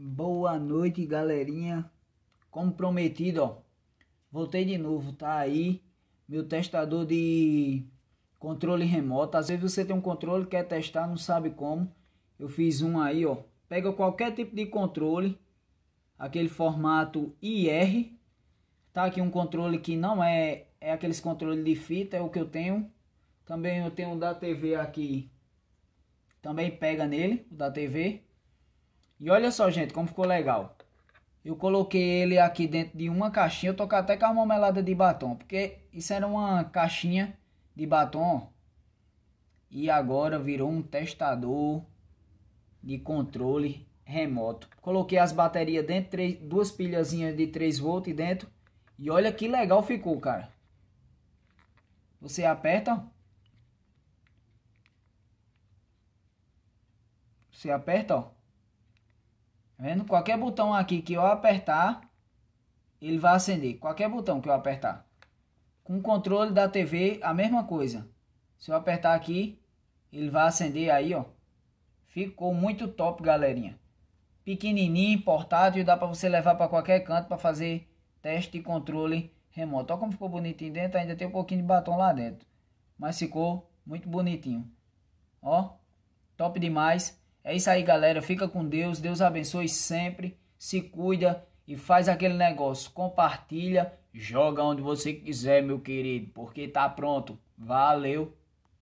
Boa noite, galerinha. Como prometido, ó, voltei de novo, tá aí meu testador de controle remoto. Às vezes você tem um controle quer testar, não sabe como. Eu fiz um aí, ó. Pega qualquer tipo de controle, aquele formato IR. Tá aqui um controle que não é é aqueles controles de fita, é o que eu tenho. Também eu tenho o da TV aqui. Também pega nele, o da TV. E olha só, gente, como ficou legal. Eu coloquei ele aqui dentro de uma caixinha. Eu tô até com a marmelada de batom. Porque isso era uma caixinha de batom. E agora virou um testador de controle remoto. Coloquei as baterias dentro. Três, duas pilhazinhas de 3 volts dentro. E olha que legal ficou, cara. Você aperta. Você aperta, ó. Tá vendo? Qualquer botão aqui que eu apertar, ele vai acender. Qualquer botão que eu apertar. Com o controle da TV, a mesma coisa. Se eu apertar aqui, ele vai acender aí, ó. Ficou muito top, galerinha. Pequenininho, portátil, dá para você levar para qualquer canto para fazer teste de controle remoto. Olha como ficou bonitinho dentro, ainda tem um pouquinho de batom lá dentro. Mas ficou muito bonitinho. Ó, top demais. É isso aí, galera. Fica com Deus. Deus abençoe sempre. Se cuida e faz aquele negócio. Compartilha, joga onde você quiser, meu querido, porque tá pronto. Valeu.